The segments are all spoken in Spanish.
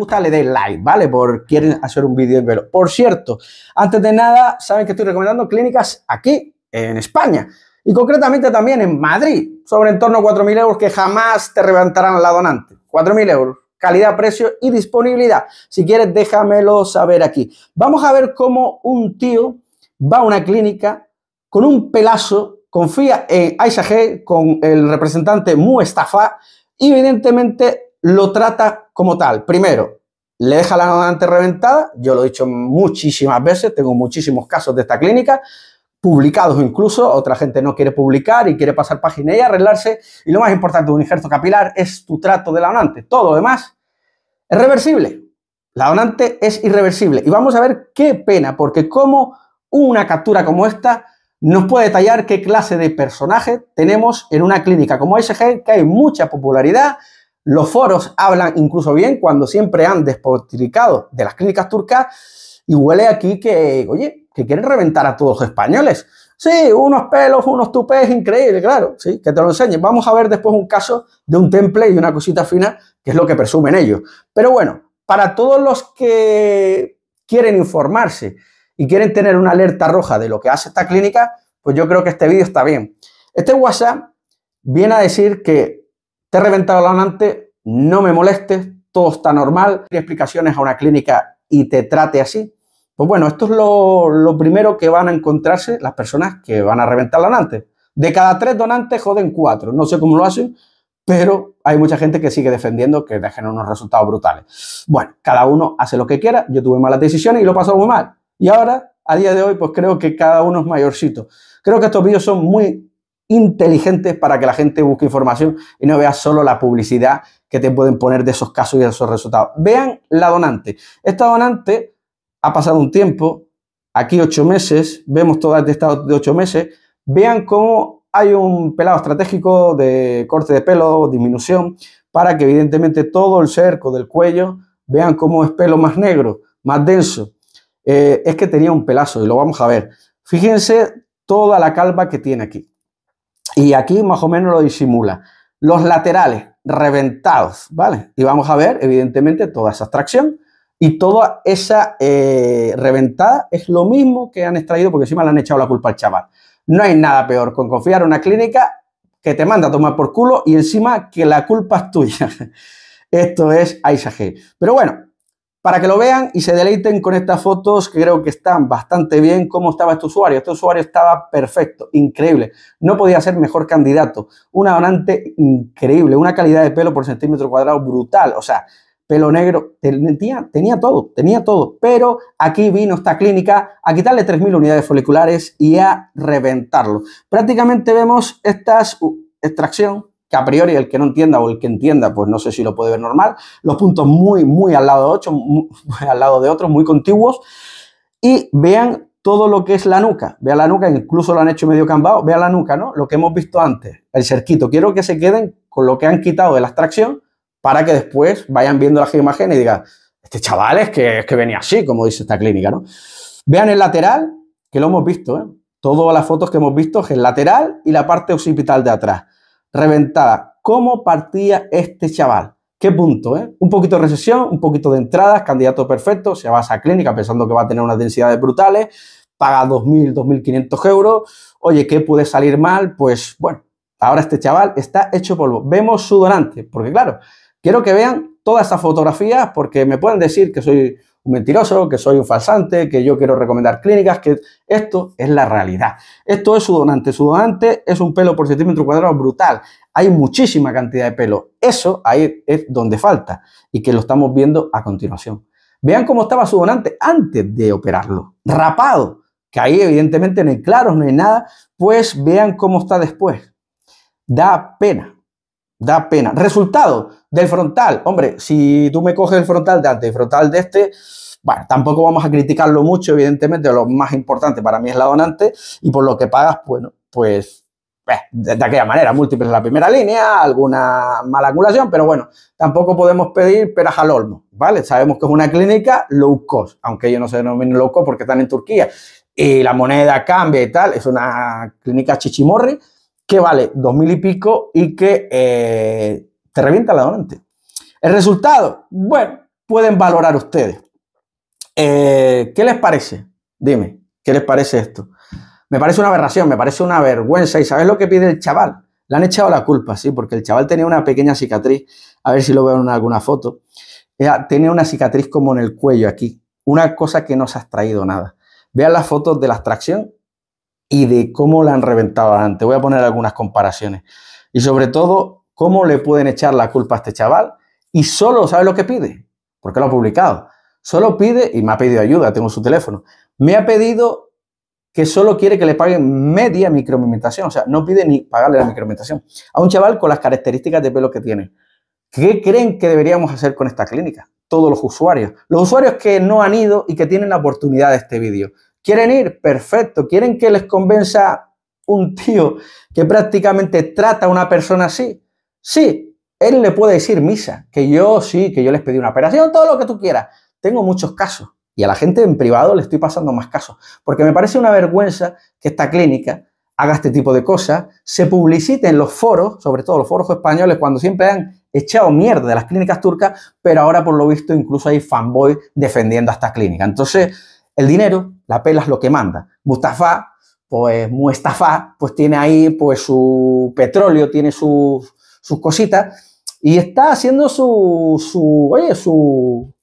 gusta le dé like, ¿vale? Por quieren hacer un vídeo pero Por cierto, antes de nada, saben que estoy recomendando clínicas aquí, en España. Y concretamente también en Madrid, sobre en torno a 4.000 euros que jamás te reventarán la donante. 4.000 euros, calidad, precio y disponibilidad. Si quieres, déjamelo saber aquí. Vamos a ver cómo un tío va a una clínica con un pelazo, confía en Aisha G, con el representante estafa y evidentemente lo trata como tal, primero, le deja la donante reventada, yo lo he dicho muchísimas veces, tengo muchísimos casos de esta clínica, publicados incluso, otra gente no quiere publicar y quiere pasar página y arreglarse, y lo más importante de un injerto capilar es tu trato de la donante, todo lo demás es reversible, la donante es irreversible, y vamos a ver qué pena, porque como una captura como esta nos puede detallar qué clase de personaje tenemos en una clínica como SG, que hay mucha popularidad, los foros hablan incluso bien cuando siempre han despotricado de las clínicas turcas y huele aquí que, oye, que quieren reventar a todos los españoles. Sí, unos pelos, unos tupés, increíble, claro, sí, que te lo enseñe Vamos a ver después un caso de un temple y una cosita fina, que es lo que presumen ellos. Pero bueno, para todos los que quieren informarse y quieren tener una alerta roja de lo que hace esta clínica, pues yo creo que este vídeo está bien. Este WhatsApp viene a decir que te he reventado la donante, no me molestes, todo está normal. explicaciones a una clínica y te trate así. Pues bueno, esto es lo, primero que van a encontrarse las personas que van a reventar la donante. De cada tres donantes joden cuatro. No sé cómo lo hacen, pero hay mucha gente que sigue defendiendo que dejen unos resultados brutales. Bueno, cada uno hace lo que quiera. Yo tuve malas decisiones y lo pasó muy mal. Y ahora, a día de hoy, pues creo que cada uno es mayorcito. Creo que estos vídeos son muy inteligentes para que la gente busque información y no vea solo la publicidad que te pueden poner de esos casos y de esos resultados. Vean la donante. Esta donante ha pasado un tiempo, aquí ocho meses, vemos todas esta de ocho meses, vean cómo hay un pelado estratégico de corte de pelo, disminución, para que evidentemente todo el cerco del cuello, vean cómo es pelo más negro, más denso. Eh, es que tenía un pelazo y lo vamos a ver. Fíjense toda la calva que tiene aquí. Y aquí más o menos lo disimula. Los laterales reventados, ¿vale? Y vamos a ver, evidentemente, toda esa extracción. Y toda esa eh, reventada es lo mismo que han extraído porque encima le han echado la culpa al chaval. No hay nada peor con confiar en una clínica que te manda a tomar por culo y encima que la culpa es tuya. Esto es G. Pero bueno, para que lo vean y se deleiten con estas fotos que creo que están bastante bien. ¿Cómo estaba este usuario? Este usuario estaba perfecto, increíble. No podía ser mejor candidato. Una donante increíble, una calidad de pelo por centímetro cuadrado brutal. O sea, pelo negro, tenía, tenía todo, tenía todo. Pero aquí vino esta clínica a quitarle 3.000 unidades foliculares y a reventarlo. Prácticamente vemos estas extracción que a priori el que no entienda o el que entienda, pues no sé si lo puede ver normal. Los puntos muy, muy al lado de, ocho, al lado de otros, muy contiguos. Y vean todo lo que es la nuca. Vean la nuca, incluso lo han hecho medio cambado. Vean la nuca, ¿no? Lo que hemos visto antes, el cerquito. Quiero que se queden con lo que han quitado de la extracción para que después vayan viendo las imágenes y digan, este chaval es que, es que venía así, como dice esta clínica, ¿no? Vean el lateral, que lo hemos visto, ¿eh? Todas las fotos que hemos visto es el lateral y la parte occipital de atrás reventada. ¿Cómo partía este chaval? ¿Qué punto? Eh? Un poquito de recesión, un poquito de entradas, candidato perfecto, se va a esa clínica pensando que va a tener unas densidades brutales, paga 2.000, 2.500 euros. Oye, ¿qué puede salir mal? Pues bueno, ahora este chaval está hecho polvo. Vemos su donante, porque claro, quiero que vean todas esas fotografías porque me pueden decir que soy un mentiroso, que soy un falsante, que yo quiero recomendar clínicas, que esto es la realidad. Esto es su donante. Su donante es un pelo por centímetro cuadrado brutal. Hay muchísima cantidad de pelo. Eso ahí es donde falta y que lo estamos viendo a continuación. Vean cómo estaba su donante antes de operarlo. Rapado, que ahí evidentemente no hay claros, no hay nada. Pues vean cómo está después. Da pena, da pena. Resultado del frontal. Hombre, si tú me coges el frontal de antes frontal de este, bueno, tampoco vamos a criticarlo mucho, evidentemente, lo más importante para mí es la donante y por lo que pagas, bueno, pues eh, de, aquella manera, múltiples en la primera línea, alguna mala acumulación, pero bueno, tampoco podemos pedir peras al olmo, ¿vale? Sabemos que es una clínica low cost, aunque yo no se denominan low cost porque están en Turquía y la moneda cambia y tal, es una clínica chichimorri, que vale dos mil y pico y que eh, te revienta la donante. El resultado, bueno, pueden valorar ustedes. Eh, ¿Qué les parece? Dime, ¿qué les parece esto? Me parece una aberración, me parece una vergüenza. ¿Y sabes lo que pide el chaval? Le han echado la culpa, sí, porque el chaval tenía una pequeña cicatriz. A ver si lo veo en alguna foto. Eh, ah, tenía una cicatriz como en el cuello aquí. Una cosa que no se ha extraído nada. Vean las fotos de la abstracción y de cómo la han reventado antes. Voy a poner algunas comparaciones. Y sobre todo, cómo le pueden echar la culpa a este chaval. Y solo, sabe lo que pide? Porque lo ha publicado. Solo pide, y me ha pedido ayuda, tengo su teléfono. Me ha pedido que solo quiere que le paguen media microalimentación, o sea, no pide ni pagarle la microalimentación, a un chaval con las características de pelo que tiene. ¿Qué creen que deberíamos hacer con esta clínica? Todos los usuarios, los usuarios que no han ido y que tienen la oportunidad de este vídeo. ¿Quieren ir? Perfecto. ¿Quieren que les convenza un tío que prácticamente trata a una persona así? Sí, él le puede decir misa, que yo sí, que yo les pedí una operación, todo lo que tú quieras. Tengo muchos casos y a la gente en privado le estoy pasando más casos, porque me parece una vergüenza que esta clínica haga este tipo de cosas, se publicite en los foros, sobre todo los foros españoles, cuando siempre han echado mierda de las clínicas turcas, pero ahora por lo visto incluso hay fanboy defendiendo a esta clínica. Entonces, el dinero, la pela es lo que manda. Mustafa, pues Mustafa, pues tiene ahí pues su petróleo, tiene sus, cositas y está haciendo su, su, oye, su,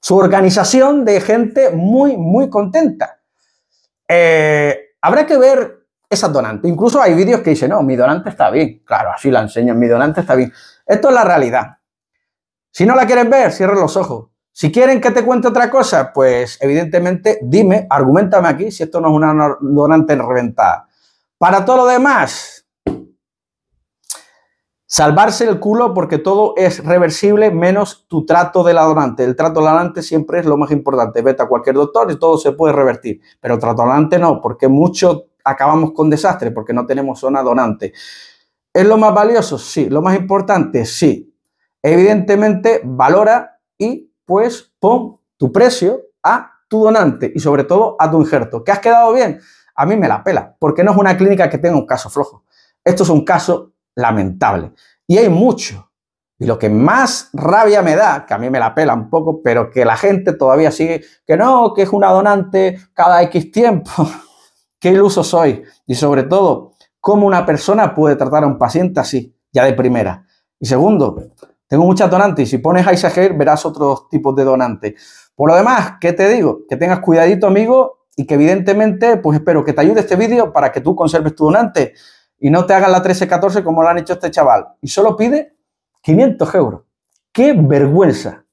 su organización de gente muy, muy contenta. Eh, habrá que ver esas donantes. Incluso hay vídeos que dicen, no, mi donante está bien. Claro, así la enseñan, mi donante está bien. Esto es la realidad. Si no la quieres ver, cierra los ojos. Si quieren que te cuente otra cosa, pues evidentemente dime, argumentame aquí si esto no es una donante reventada. Para todo lo demás, salvarse el culo porque todo es reversible menos tu trato de la donante. El trato de la donante siempre es lo más importante. Vete a cualquier doctor y todo se puede revertir, pero trato de la donante no, porque mucho acabamos con desastre, porque no tenemos zona donante. ¿Es lo más valioso? Sí. ¿Lo más importante? Sí. Evidentemente, valora y pues pon tu precio a tu donante y sobre todo a tu injerto. ¿Que has quedado bien? A mí me la pela, porque no es una clínica que tenga un caso flojo. Esto es un caso lamentable. Y hay mucho. Y lo que más rabia me da, que a mí me la pela un poco, pero que la gente todavía sigue, que no, que es una donante cada X tiempo. Qué iluso soy. Y sobre todo, cómo una persona puede tratar a un paciente así, ya de primera. Y segundo, tengo muchas donantes. Si pones a verás otros tipos de donantes. Por lo demás, ¿qué te digo? Que tengas cuidadito, amigo, y que evidentemente, pues espero que te ayude este vídeo para que tú conserves tu donante y no te hagan la 13-14 como lo han hecho este chaval. Y solo pide 500 euros. ¡Qué vergüenza!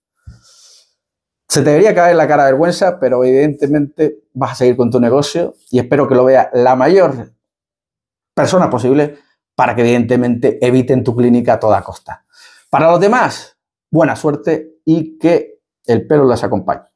Se te debería caer la cara de vergüenza, pero evidentemente vas a seguir con tu negocio y espero que lo vea la mayor persona posible para que evidentemente eviten tu clínica a toda costa. Para los demás, buena suerte y que el pelo las acompañe.